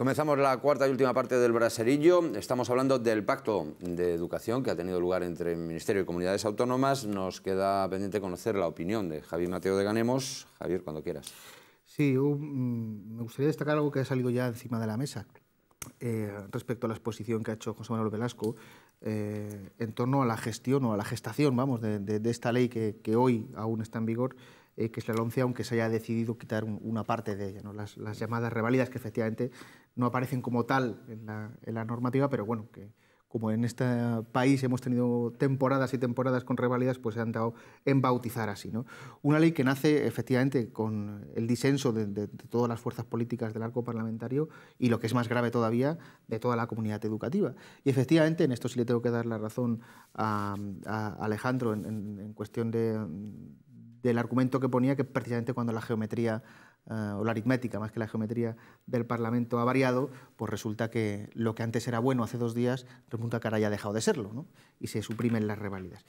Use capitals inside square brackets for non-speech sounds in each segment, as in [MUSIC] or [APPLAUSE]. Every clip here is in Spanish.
Comenzamos la cuarta y última parte del braserillo. Estamos hablando del pacto de educación que ha tenido lugar entre el Ministerio y Comunidades Autónomas. Nos queda pendiente conocer la opinión de Javier Mateo de Ganemos. Javier, cuando quieras. Sí, mm, me gustaría destacar algo que ha salido ya encima de la mesa eh, respecto a la exposición que ha hecho José Manuel Velasco eh, en torno a la gestión o a la gestación, vamos, de, esta ley que, hoy aún está en vigor eh, que es la 11, aunque se haya decidido quitar una parte de ella, las, las, llamadas revalidas que efectivamente no aparecen como tal en la, normativa, pero bueno, que como en este país hemos tenido temporadas y temporadas con revalidas pues se han dado en bautizar así. ¿no? Una ley que nace efectivamente con el disenso de, todas las fuerzas políticas del arco parlamentario y lo que es más grave todavía, de toda la comunidad educativa. Y efectivamente, en esto sí le tengo que dar la razón a, Alejandro en, cuestión del argumento que ponía que precisamente cuando la geometría Ah, o la aritmética más que la geometría del Parlamento ha variado, pues resulta que lo que antes era bueno hace dos días, resulta que ahora ya ha dejado de serlo y se suprimen las revalidas.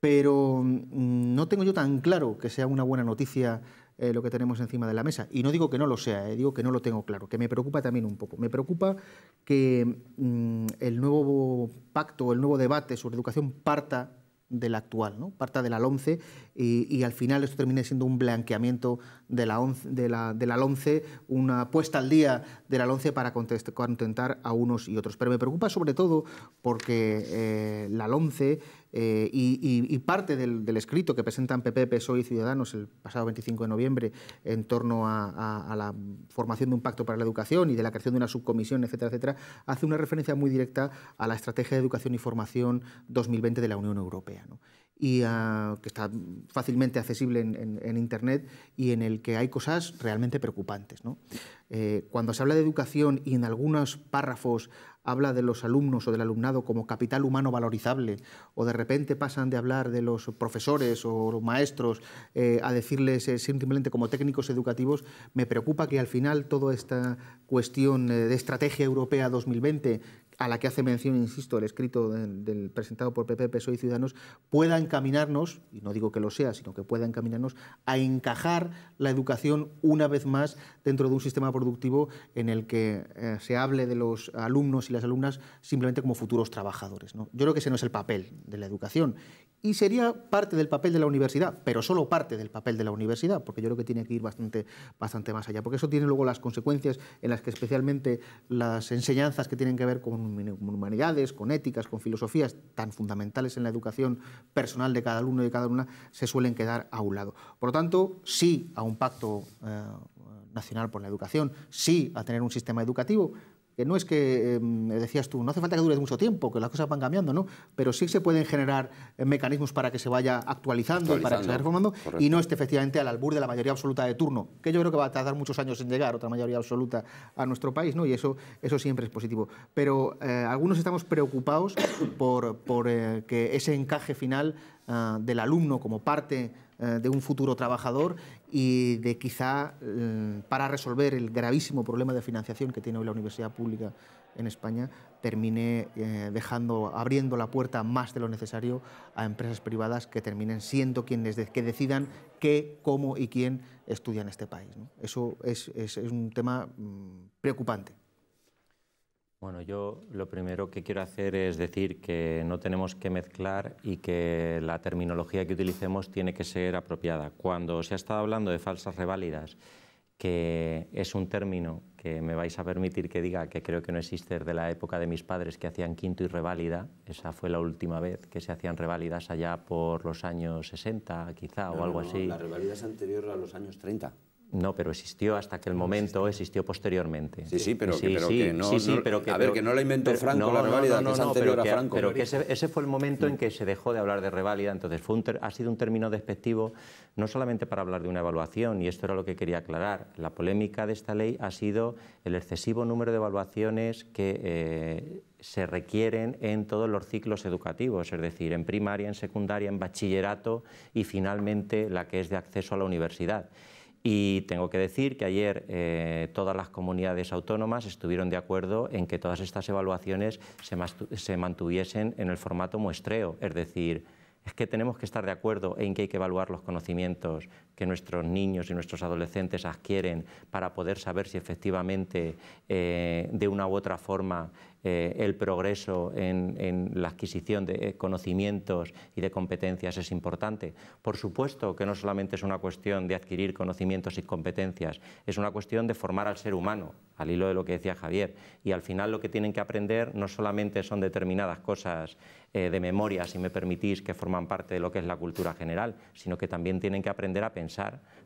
Pero mm, no tengo yo tan claro que sea una buena noticia eh, lo que tenemos encima de la mesa. Y no digo que no lo sea, eh, digo que no lo tengo claro, que me preocupa también un poco. Me preocupa que mm, el nuevo pacto, el nuevo debate sobre educación parta del actual, ¿no? parta de la LOMCE y, y, al final esto termina siendo un blanqueamiento de la, once, de la, una puesta al día de la LOMCE para contentar a unos y otros. Pero me preocupa sobre todo porque eh, la LOMCE eh, y, parte del, escrito que presentan PP, PSOE y Ciudadanos el pasado 25 de noviembre en torno a, la formación de un pacto para la educación y de la creación de una subcomisión, etcétera, etcétera, hace una referencia muy directa a la Estrategia de Educación y Formación 2020 de la Unión Europea. ¿no? y ah, que está fácilmente accesible en, Internet y en el que hay cosas realmente preocupantes. ¿no? Eh, cuando se habla de educación y en algunos párrafos habla de los alumnos o del alumnado como capital humano valorizable, o de repente pasan de hablar de los profesores o maestros eh, a decirles eh, simplemente como técnicos educativos, me preocupa que al final toda esta cuestión eh, de estrategia europea 2020, a la que hace mención, insisto, el escrito del, presentado por PP, PSOE y Ciudadanos, pueda encaminarnos, y no digo que lo sea, sino que pueda encaminarnos a encajar la educación una vez más dentro de un sistema productivo en el que eh, se hable de los alumnos y las alumnas simplemente como futuros trabajadores. ¿no? Yo creo que ese no es el papel de la educación y sería parte del papel de la universidad, pero solo parte del papel de la universidad, porque yo creo que tiene que ir bastante, bastante más allá, porque eso tiene luego las consecuencias en las que especialmente las enseñanzas que tienen que ver con humanidades, con éticas, con filosofías tan fundamentales en la educación personal de cada alumno y de cada alumna se suelen quedar a un lado. Por lo tanto, sí a un pacto eh, nacional por la educación, sí a tener un sistema educativo que no es que, em, decías tú, no hace falta que dure mucho tiempo, que las cosas van cambiando, ¿no? Pero sí se pueden generar eh, mecanismos para que se vaya actualizando, y para que se vaya reformando y no esté efectivamente al albur de la mayoría absoluta de turno, que yo creo que va a tardar muchos años en llegar otra mayoría absoluta a nuestro país, ¿no? Y eso, eso siempre es positivo. Pero eh, algunos estamos preocupados por, eh, que ese encaje final Ah, del alumno como parte eh, de un futuro trabajador y de quizá eh, para resolver el gravísimo problema de financiación que tiene hoy la universidad pública en España termine eh, dejando, abriendo la puerta más de lo necesario a empresas privadas que terminen siendo quienes que decidan qué, cómo y quién estudia en este país. Eso es, un tema mm, preocupante. Bueno, yo lo primero que quiero hacer es decir que no tenemos que mezclar y que la terminología que utilicemos tiene que ser apropiada. Cuando se ha estado hablando de falsas reválidas, que es un término que me vais a permitir que diga que creo que no existe desde la época de mis padres que hacían quinto y reválida, esa fue la última vez que se hacían reválidas allá por los años 60 quizá o algo así. La reválida es anterior a los años 30. No, pero existió hasta aquel momento, existió posteriormente. Sí, sí, pero, que, no, A ver, que no la inventó Franco la reválida, no, es anterior a Franco. Pero ese, fue el momento mm. en que se dejó de hablar de reválida, entonces fue ha sido un término despectivo no solamente para hablar de una evaluación, y esto era lo que quería aclarar. La polémica de esta ley ha sido el excesivo número de evaluaciones que eh, se requieren en todos los ciclos educativos, es decir, en primaria, en secundaria, en bachillerato y finalmente la que es de acceso a la universidad. Y tengo que decir que ayer eh, todas las comunidades autónomas estuvieron de acuerdo en que todas estas evaluaciones se, se mantuviesen en el formato muestreo, es decir, es que tenemos que estar de acuerdo en que hay que evaluar los conocimientos, que nuestros niños y nuestros adolescentes adquieren para poder saber si efectivamente eh, de una u otra forma eh, el progreso en, la adquisición de eh, conocimientos y de competencias es importante. Por supuesto que no solamente es una cuestión de adquirir conocimientos y competencias, es una cuestión de formar al ser humano, al hilo de lo que decía Javier. Y al final lo que tienen que aprender no solamente son determinadas cosas de memoria, si me permitís, que forman parte de lo que es la cultura general, sino que también tienen que aprender a pensar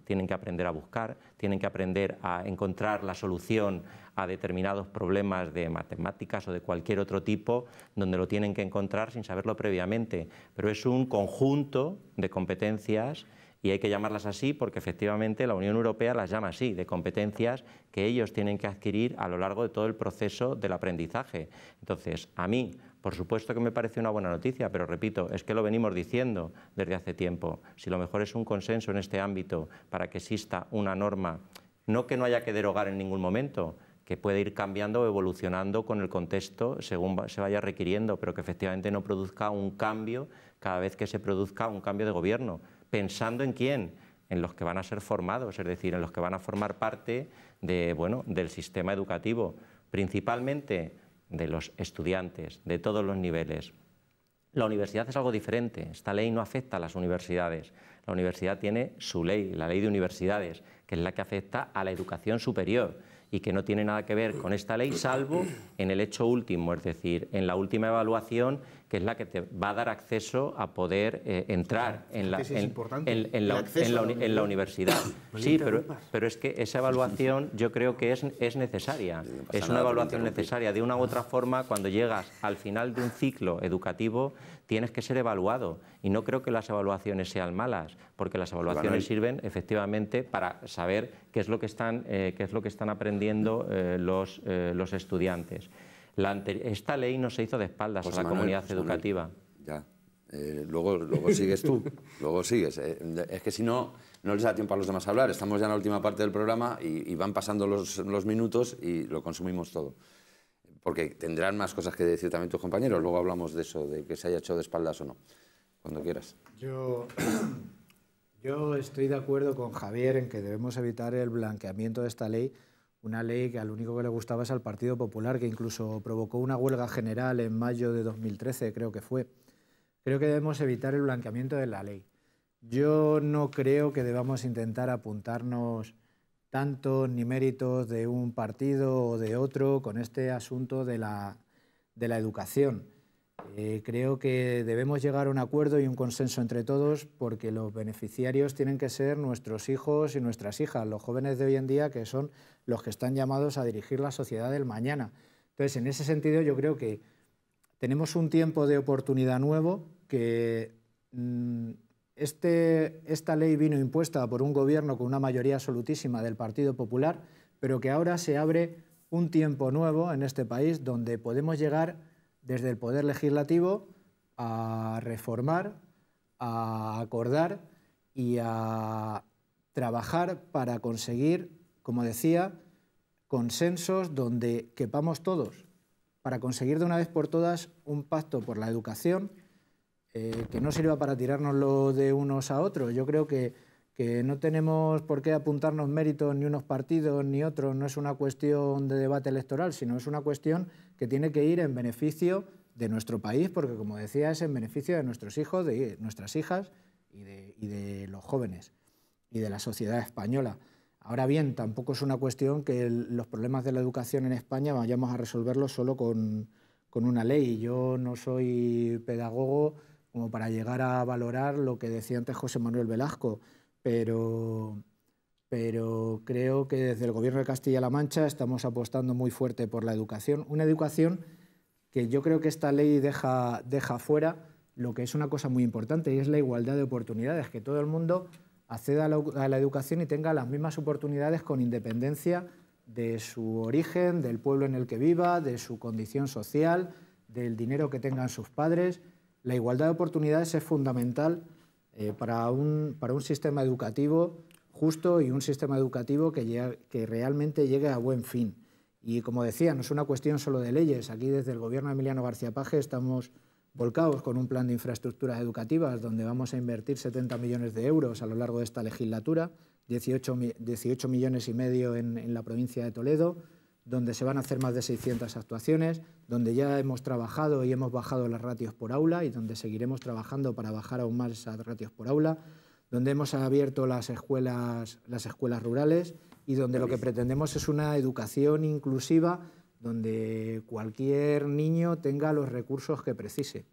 tienen que aprender a buscar, tienen que aprender a encontrar la solución a determinados problemas de matemáticas o de cualquier otro tipo, donde lo tienen que encontrar sin saberlo previamente. Pero es un conjunto de competencias y hay que llamarlas así porque efectivamente la Unión Europea las llama así, de competencias que ellos tienen que adquirir a lo largo de todo el proceso del aprendizaje. Entonces, a mí, por supuesto que me parece una buena noticia, pero repito, es que lo venimos diciendo desde hace tiempo. Si lo mejor es un consenso en este ámbito para que exista una norma, no que no haya que derogar en ningún momento, que puede ir cambiando o evolucionando con el contexto según se vaya requiriendo, pero que efectivamente no produzca un cambio cada vez que se produzca un cambio de gobierno pensando en quién, en los que van a ser formados, es decir, en los que van a formar parte de, bueno, del sistema educativo, principalmente de los estudiantes, de todos los niveles. La universidad es algo diferente, esta ley no afecta a las universidades, la universidad tiene su ley, la ley de universidades, que es la que afecta a la educación superior y que no tiene nada que ver con esta ley, salvo en el hecho último, es decir, en la última evaluación que es la que te va a dar acceso a poder entrar en, la, universidad. [COUGHS] sí, pero, es que esa evaluación yo creo que es, necesaria. Es una evaluación necesaria. De una u otra forma, cuando llegas al final de un ciclo educativo, tienes que ser evaluado. Y no creo que las evaluaciones sean malas, porque las evaluaciones sirven efectivamente para saber qué es lo que están, eh, qué es lo que están aprendiendo eh, eh, los estudiantes esta ley no se hizo de espaldas a la comunidad educativa. ya. Eh, luego, luego sigues tú, [LAUGHS] luego sigues. Eh, es que si no, no les da tiempo a los demás a hablar. Estamos ya en la última parte del programa y, van pasando los, los minutos y lo consumimos todo porque tendrán más cosas que decir también tus compañeros. Luego hablamos de eso, de que se haya hecho de espaldas o no, cuando quieras. Yo, [COUGHS] yo estoy de acuerdo con Javier en que debemos evitar el blanqueamiento de esta ley una ley que al único que le gustaba es al Partido Popular, que incluso provocó una huelga general en mayo de 2013, creo que fue. Creo que debemos evitar el blanqueamiento de la ley. Yo no creo que debamos intentar apuntarnos tanto ni méritos de un partido o de otro con este asunto de la, de la educación. Eh, creo que debemos llegar a un acuerdo y un consenso entre todos porque los beneficiarios tienen que ser nuestros hijos y nuestras hijas, los jóvenes de hoy en día que son los que están llamados a dirigir la sociedad del mañana. Entonces, en ese sentido, yo creo que tenemos un tiempo de oportunidad nuevo que mm, este, esta ley vino impuesta por un gobierno con una mayoría absolutísima del Partido Popular, pero que ahora se abre un tiempo nuevo en este país donde podemos llegar desde el Poder Legislativo a reformar, a acordar y a trabajar para conseguir, como decía, consensos donde quepamos todos, para conseguir de una vez por todas un pacto por la educación eh, que no sirva para tirárnoslo de unos a otros. Yo creo que que no tenemos por qué apuntarnos méritos ni unos partidos ni otros, no es una cuestión de debate electoral, sino es una cuestión que tiene que ir en beneficio de nuestro país, porque como decía, es en beneficio de nuestros hijos, de nuestras hijas y de, los jóvenes y de la sociedad española. Ahora bien, tampoco es una cuestión que los problemas de la educación en España vayamos a resolverlos solo con, con una ley. Yo no soy pedagogo como para llegar a valorar lo que decía antes José Manuel Velasco pero, creo que desde el Gobierno de Castilla-La Mancha estamos apostando muy fuerte por la educación, una educación que yo creo que esta ley deja, fuera lo que es una cosa muy importante y es la igualdad de oportunidades, que todo el mundo acceda a la educación y tenga las mismas oportunidades con independencia de su origen, del pueblo en el que viva, de su condición social, del dinero que tengan sus padres. La igualdad de oportunidades es fundamental eh, para, un, sistema educativo justo y un sistema educativo que, realmente llegue a buen fin. Y como decía, no es una cuestión solo de leyes. Aquí desde el gobierno de Emiliano García Page estamos volcados con un plan de infraestructuras educativas donde vamos a invertir 70 millones de euros a lo largo de esta legislatura, 18, millones y medio en la provincia de Toledo, donde se van a hacer más de 600 actuaciones, donde ya hemos trabajado y hemos bajado las ratios por aula y donde seguiremos trabajando para bajar aún más las ratios por aula, donde hemos abierto las escuelas, las escuelas rurales y donde lo que pretendemos es una educación inclusiva donde cualquier niño tenga los recursos que precise.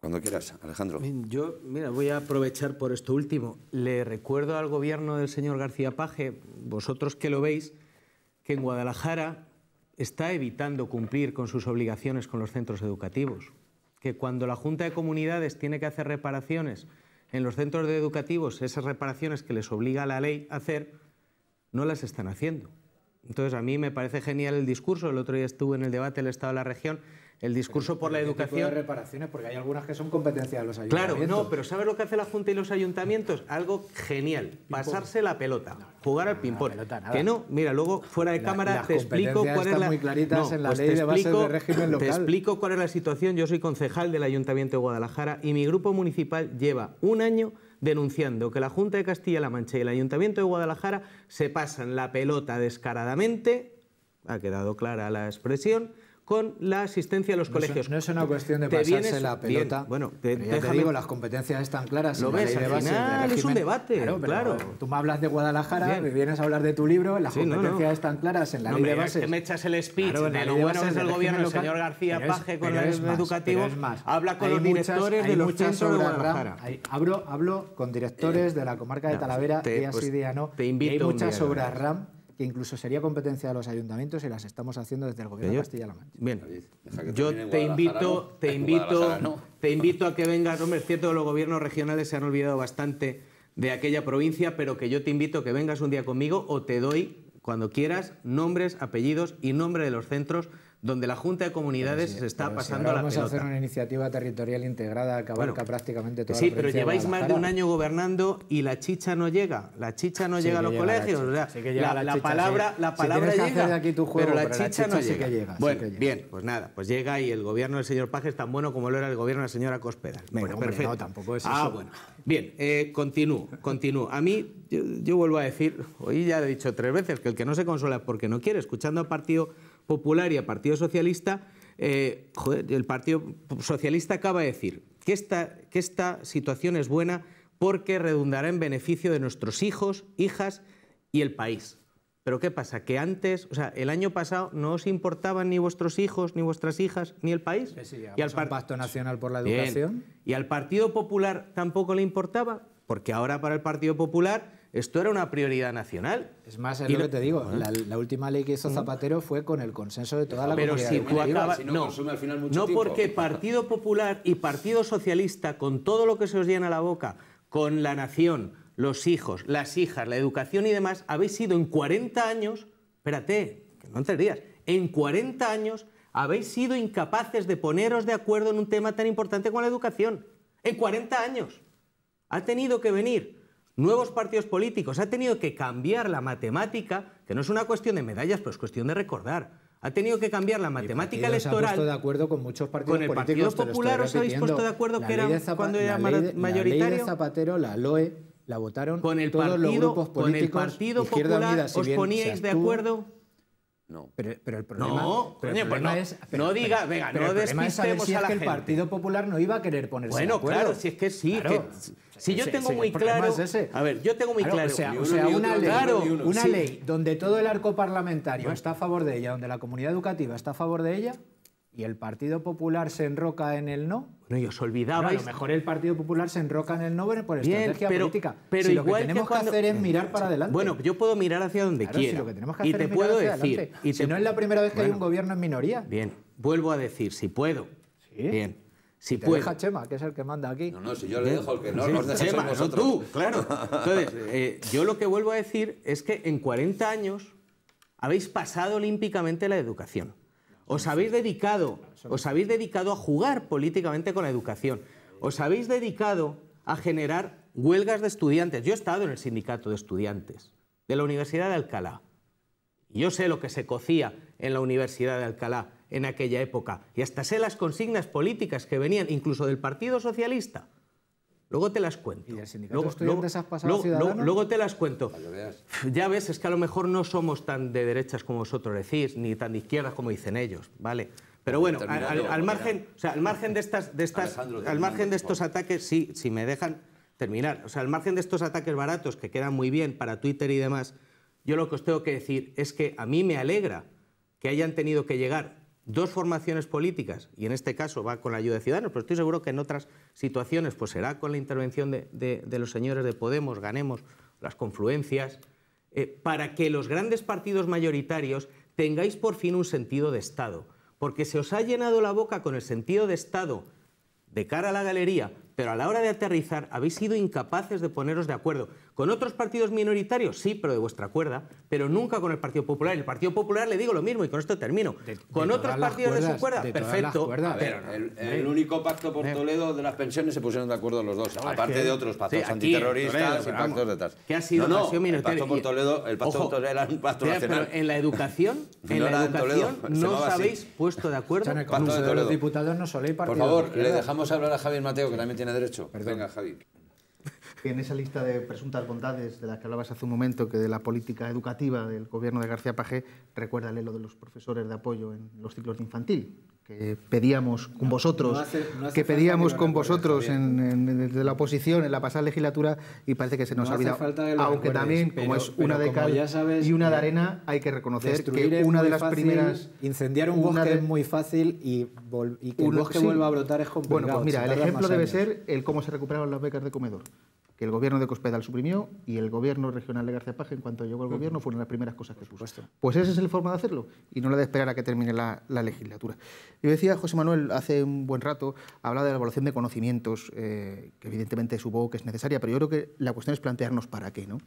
Cuando quieras, Alejandro. Yo, mira, voy a aprovechar por esto último. Le recuerdo al gobierno del señor García Paje, vosotros que lo veis, que en Guadalajara está evitando cumplir con sus obligaciones con los centros educativos, que cuando la Junta de Comunidades tiene que hacer reparaciones en los centros educativos, esas reparaciones que les obliga la ley a hacer, no las están haciendo. Entonces, a mí me parece genial el discurso. El otro día estuve en el debate del Estado de la Región. El discurso por la educación. Tipo de reparaciones, porque hay algunas que son competencia de los ayuntamientos. Claro, no, pero ¿sabes lo que hace la Junta y los ayuntamientos? Algo genial. Pasarse la pelota, jugar al ping-pong. Que no, mira, luego fuera de cámara te explico te explico cuál es la situación. Yo soy concejal del Ayuntamiento de Guadalajara y mi grupo municipal lleva un año denunciando que la Junta de Castilla-La Mancha y el Ayuntamiento de Guadalajara se pasan la pelota descaradamente, ha quedado clara la expresión, con la asistencia a los colegios. no es una cuestión de pasarse la pelota. bueno, te, déjame, digo, las competencias están claras. Lo ves, al final es un debate, claro, Tú me hablas de Guadalajara, me vienes a hablar de tu libro, las competencias están claras en la ley de bases. que me echas el speech En de lo es del gobierno, local, señor García Paje con el más, educativo, habla con los directores de los centros de Guadalajara. hablo, hablo con directores eh, de la comarca de Talavera, día sí, día no. Te invito hay muchas obras RAM que incluso sería competencia de los ayuntamientos y las estamos haciendo desde el gobierno de Castilla-La Mancha. Bien, yo te invito, te invito, te invito a que vengas, hombre, es cierto que los gobiernos regionales se han olvidado bastante de aquella provincia, pero que yo te invito a que vengas un día conmigo o te doy, cuando quieras, nombres, apellidos y nombre de los centros donde la Junta de Comunidades se está pasando la pelota. Vamos a hacer una iniciativa territorial integrada que abarca prácticamente pues toda sí, Sí, pero lleváis más de un año gobernando y la chicha no llega. La chicha no llega a los colegios. La, la, palabra, la palabra llega, pero, la, chicha no llega. Que bueno, bien, pues nada, pues llega y el gobierno del señor Paje es tan bueno como lo era el gobierno de la señora Cospedal. bueno, perfecto. tampoco es ah, eso. Ah, bueno. Bien, eh, continúo, continúo. A mí, yo, vuelvo a decir, hoy ya he dicho tres veces, que el que no se consola es porque no quiere, escuchando al partido Popular y a Partido Socialista, eh, el Partido Socialista acaba de decir que esta, situación es buena porque redundará en beneficio de nuestros hijos, hijas y el país. Pero ¿qué pasa? Que antes, o sea, el año pasado no os importaban ni vuestros hijos, ni vuestras hijas, ni el país. y al Pacto Nacional por la Educación. Y al Partido Popular tampoco le importaba, porque ahora para el Partido Popular esto era una prioridad nacional. Es más, es lo, que te digo, la, última ley que hizo Zapatero fue con el consenso de toda la Pero Pero si tú no, consume al final mucho no porque Partido Popular y Partido Socialista, con todo lo que se os llena la boca, con la nación, los hijos, las hijas, la educación y demás, habéis sido en 40 años, espérate, que no días, en 40 años habéis sido incapaces de poneros de acuerdo en un tema tan importante como la educación. En 40 años. Ha tenido que venir nuevos partidos políticos, ha tenido que cambiar la matemática, que no es una cuestión de medallas, pero es cuestión de recordar. Ha tenido que cambiar la matemática electoral. de acuerdo con muchos partidos el Partido Popular os habéis puesto de acuerdo que era cuando era la mayoritario. Zapatero, la votaron con el partido, Con el Partido Popular os poníais de acuerdo no. Pero, pero, el problema, pero pues no, es. no diga, venga, no despistemos si a la es que gente. El Partido Popular no iba a querer ponerse. Bueno, de acuerdo. claro, si es que sí. Que, si yo tengo muy claro. A ver, yo tengo muy claro. o sea, una, ley, una ley donde todo el arco parlamentario está a favor de ella, donde la comunidad educativa está a favor de ella, y el Partido Popular se enroca en el no. Bueno, y os olvidabais. a lo mejor el Partido Popular se enroca en el no por estrategia pero, política. Pero si lo que tenemos que, hacer es mirar para adelante. Bueno, yo puedo mirar hacia donde quiera. y te puedo decir. Y Si no es la primera vez que hay un gobierno en minoría. Bien, vuelvo a decir, si puedo. ¿Sí? Bien. Si te deja Chema, que es el que manda aquí. No, no, si yo le dejo al que no, Chema, no tú, claro. Entonces, [LAUGHS] eh, yo lo que vuelvo a decir es que en 40 años habéis pasado olímpicamente la educación. Os habéis dedicado, a jugar políticamente con la educación. Os habéis dedicado a generar huelgas de estudiantes. Yo he estado en el sindicato de estudiantes de la Universidad de Alcalá. Yo sé lo que se cocía en la Universidad de Alcalá en aquella época y hasta sé las consignas políticas que venían incluso del Partido Socialista. Luego te las cuento. luego, te las cuento. Ya ves, es que a lo mejor no somos tan de derechas como vosotros decís, ni tan de izquierdas como dicen ellos, ¿vale? Pero bueno, al, margen, o sea, al margen de estas, de estas, al margen de estos ataques, sí, si me dejan terminar, o sea, al margen de estos ataques baratos que quedan muy bien para Twitter y demás, yo lo que os tengo que decir es que a mí me alegra que hayan tenido que llegar dos formaciones políticas, y en este caso va con la ayuda de Ciudadanos, pero estoy seguro que en otras situaciones pues será con la intervención de, los señores de Podemos, ganemos las confluencias, eh, para que los grandes partidos mayoritarios tengáis por fin un sentido de Estado, porque se os ha llenado la boca con el sentido de Estado de cara a la galería, pero a la hora de aterrizar habéis sido incapaces de poneros de acuerdo. Con otros partidos minoritarios, sí, pero de vuestra cuerda, pero nunca con el Partido Popular. El Partido Popular le digo lo mismo y con esto termino. con otros partidos de su cuerda, perfecto. Eh, el, único pacto por eh. Toledo de las pensiones se pusieron de acuerdo los dos, aparte de otros pactos antiterroristas y pactos detrás. ¿Qué ha sido no, el pacto por Toledo, el pacto por Toledo era un pacto nacional. Pero en la educación, [LAUGHS] en la educación no os habéis puesto de acuerdo. Los diputados no soléis Por favor, le dejamos hablar a Javier Mateo que también tiene tiene derecho. Perdón. Venga, Javi en esa lista de presuntas bondades de las que hablabas hace un momento, que de la política educativa del gobierno de García Pagé, recuérdale lo de los profesores de apoyo en los ciclos de infantil, que pedíamos con vosotros, que pedíamos con vosotros desde la oposición en la pasada legislatura y parece que se nos ha olvidado. Aunque también, como es una de cal y una de arena, hay que reconocer que una de las primeras... Incendiar un bosque es muy fácil y, que un, bosque vuelva a brotar es complicado. Bueno, pues mira, el ejemplo debe ser el cómo se recuperaron las becas de comedor que el gobierno de Cospedal suprimió y el gobierno regional de García Paje, en cuanto llegó al gobierno, fueron las primeras cosas que puso. Pues esa es la forma de hacerlo y no la de esperar a que termine la, legislatura. Yo decía, José Manuel, hace un buen rato, hablaba de la evaluación de conocimientos, eh, que evidentemente supongo que es necesaria, pero yo creo que la cuestión es plantearnos para qué. ¿no?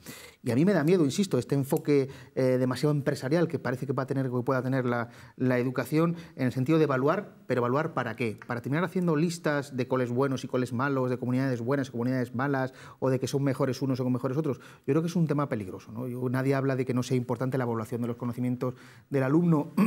Y a mí me da miedo, insisto, este enfoque eh, demasiado empresarial que parece que, va a tener, que pueda tener la, la educación en el sentido de evaluar, pero evaluar para qué. Para terminar haciendo listas de coles buenos y coles malos, de comunidades buenas y comunidades malas, o de que son mejores unos o con mejores otros. Yo creo que es un tema peligroso. nadie habla de que no sea importante la evaluación de los conocimientos del alumno. [CLEARS THROAT]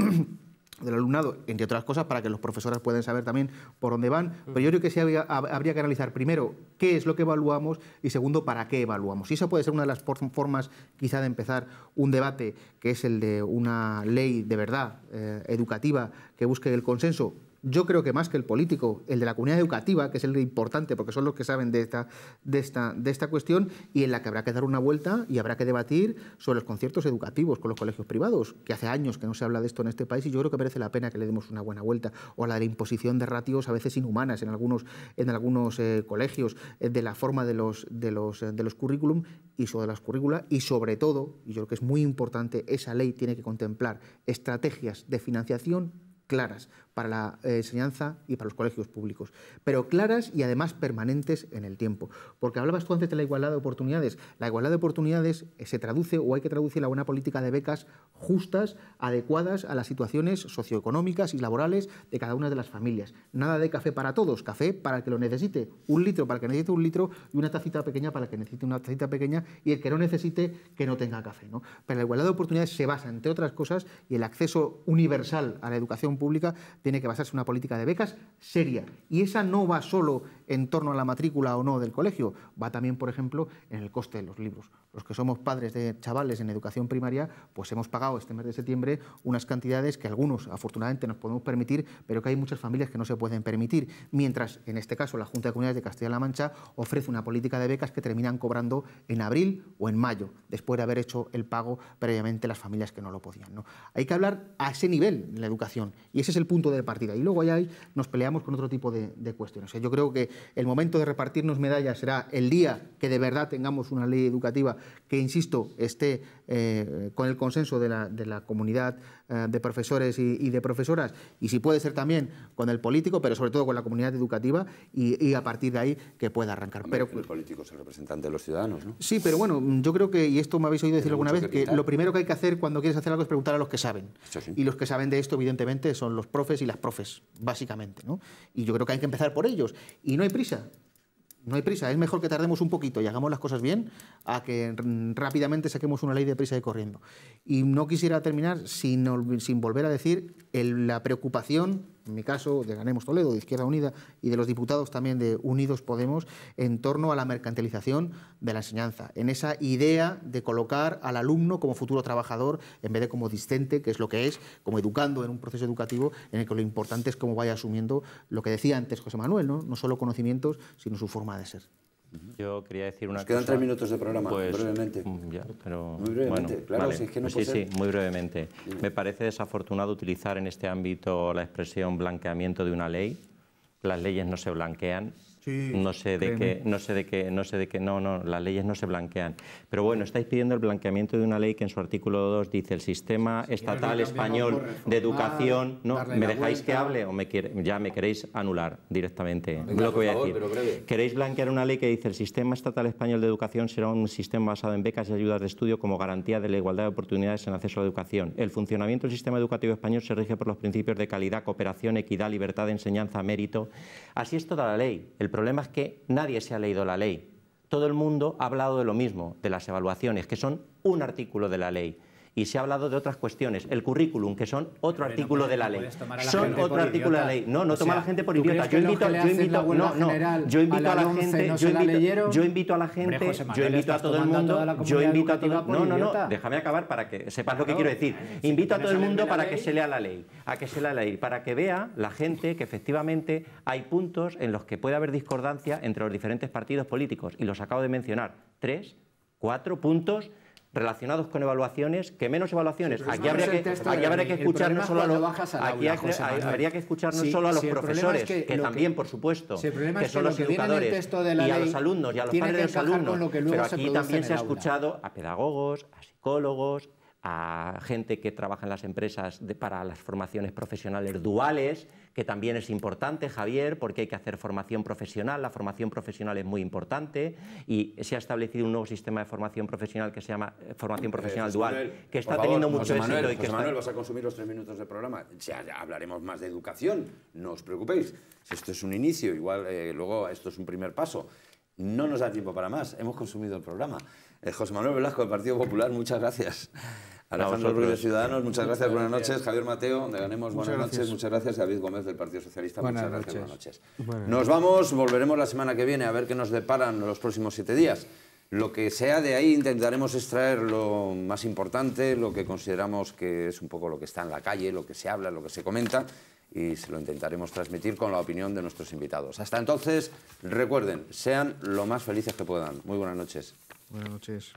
del alumnado, entre otras cosas, para que los profesores puedan saber también por dónde van. Pero yo creo que sí habría, que analizar primero qué es lo que evaluamos y segundo para qué evaluamos. Y esa puede ser una de las formas quizá de empezar un debate que es el de una ley de verdad eh, educativa que busque el consenso yo creo que más que el político, el de la comunidad educativa, que es el importante porque son los que saben de esta, de, esta, de esta cuestión, y en la que habrá que dar una vuelta y habrá que debatir sobre los conciertos educativos con los colegios privados, que hace años que no se habla de esto en este país y yo creo que merece la pena que le demos una buena vuelta, o la de la imposición de ratios a veces inhumanas en algunos, en algunos eh, colegios, eh, de la forma de los, de los, eh, de los currículum y sobre las currículas, y sobre todo, y yo creo que es muy importante, esa ley tiene que contemplar estrategias de financiación claras para la eh, enseñanza y para los colegios públicos, pero claras y además permanentes en el tiempo. Porque hablabas tú antes de la igualdad de oportunidades. La igualdad de oportunidades eh, se traduce o hay que traducir la buena política de becas justas, adecuadas a las situaciones socioeconómicas y laborales de cada una de las familias. Nada de café para todos, café para el que lo necesite, un litro para el que necesite un litro y una tacita pequeña para el que necesite una tacita pequeña y el que no necesite que no tenga café. ¿no? Pero la igualdad de oportunidades se basa, entre otras cosas, y el acceso universal a la educación pública tiene que basarse en una política de becas seria. Y esa no va solo en torno a la matrícula o no del colegio, va también, por ejemplo, en el coste de los libros. Los que somos padres de chavales en educación primaria, pues hemos pagado este mes de septiembre unas cantidades que algunos, afortunadamente, nos podemos permitir, pero que hay muchas familias que no se pueden permitir, mientras, en este caso, la Junta de Comunidades de Castilla-La Mancha ofrece una política de becas que terminan cobrando en abril o en mayo, después de haber hecho el pago previamente las familias que no lo podían. ¿no? Hay que hablar a ese nivel en la educación, y ese es el punto de partida. Y luego ya nos peleamos con otro tipo de, cuestiones. yo creo que el momento de repartirnos medallas será el día que de verdad tengamos una ley educativa que, insisto, esté eh, con el consenso de la, comunidad eh, de profesores y, de profesoras, y si puede ser también con el político, pero sobre todo con la comunidad educativa, y, a partir de ahí que pueda arrancar. Pero, el político es el representante de los ciudadanos, ¿no? Sí, pero bueno, yo creo que, y esto me habéis oído decir alguna vez, que, lo primero que hay que hacer cuando quieres hacer algo es preguntar a los que saben. Y los que saben de esto, evidentemente, son los profes y las profes, básicamente. ¿no? Y yo creo que hay que empezar por ellos. Y no hay prisa no hay prisa, es mejor que tardemos un poquito y hagamos las cosas bien a que rápidamente saquemos una ley de prisa y corriendo. Y no quisiera terminar sin, sin volver a decir la preocupación en mi caso, de Ganemos Toledo, de Izquierda Unida y de los diputados también de Unidos Podemos, en torno a la mercantilización de la enseñanza, en esa idea de colocar al alumno como futuro trabajador en vez de como distente, que es lo que es, como educando en un proceso educativo en el que lo importante es cómo vaya asumiendo lo que decía antes José Manuel, no, no solo conocimientos, sino su forma de ser. Yo quería decir una Nos quedan tres minutos de programa, pues, brevemente. Mm, pero, muy brevemente, claro, si es que Sí, sí, muy brevemente. Me parece desafortunado utilizar en este ámbito la expresión blanqueamiento de una ley. Las leyes no se blanquean, no sé de qué, no sé de qué, no sé de qué, no, no, las leyes no se blanquean. Pero bueno, estáis pidiendo el blanqueamiento de una ley que en su artículo 2 dice el sistema estatal español de educación, no, me dejáis que hable o me quiere, ya me queréis anular directamente lo que voy a decir. Queréis blanquear una ley que dice el sistema estatal español de educación será un sistema basado en becas y ayudas de estudio como garantía de la igualdad de oportunidades en acceso a la educación. El funcionamiento del sistema educativo español se rige por los principios de calidad, cooperación, equidad, libertad de enseñanza, mérito. Así es toda la ley problema es que nadie se ha leído la ley. Todo el mundo ha hablado de lo mismo, de las evaluaciones, que son un artículo de la ley y se ha hablado de otras cuestiones. El currículum, que son otro artículo de la ley. son otro artículo de la ley. No, no toma la gente por idiota. Yo invito, yo invito, no, no. yo invito a la gente, yo, invito, a la gente, yo invito a todo el mundo, yo invito a todo No, no, no, déjame acabar para que sepas lo que quiero decir. invito a todo el mundo para que se lea la ley, a que se lea la ley, para que vea la gente que efectivamente hay puntos en los que puede haber discordancia entre los diferentes partidos políticos y los acabo de mencionar, tres, cuatro puntos relacionados con evaluaciones, que menos evaluaciones. aquí, habría que, escuchar no solo a los, que solo a los profesores, que, también, por supuesto, que, son los educadores y a los alumnos y a los padres de los alumnos, pero aquí también se ha escuchado a pedagogos, a psicólogos, a gente que trabaja en las empresas de, para las formaciones profesionales duales, que también es importante, Javier, porque hay que hacer formación profesional. La formación profesional es muy importante y se ha establecido un nuevo sistema de formación profesional que se llama eh, formación eh, profesional dual, que está teniendo mucho éxito. y que José Manuel, vas a consumir los tres minutos del programa. Ya, hablaremos más de educación, no os preocupéis. Esto es un inicio, igual eh, luego esto es un primer paso. No nos da tiempo para más, hemos consumido el programa. Eh, José Manuel Velasco, del Partido Popular, muchas gracias. Alejandro Ruiz de Ciudadanos, muchas gracias, buenas noches. Javier Mateo, donde Ganemos, buenas muchas noches. Muchas gracias. David Gómez, del Partido Socialista, muchas gracias, buenas noches. Nos vamos, volveremos la semana que viene a ver qué nos deparan los próximos siete días. Lo que sea de ahí intentaremos extraer lo más importante, lo que consideramos que es un poco lo que está en la calle, lo que se habla, lo que se comenta, y se lo intentaremos transmitir con la opinión de nuestros invitados. Hasta entonces, recuerden, sean lo más felices que puedan. Muy buenas noches. Buenas noches.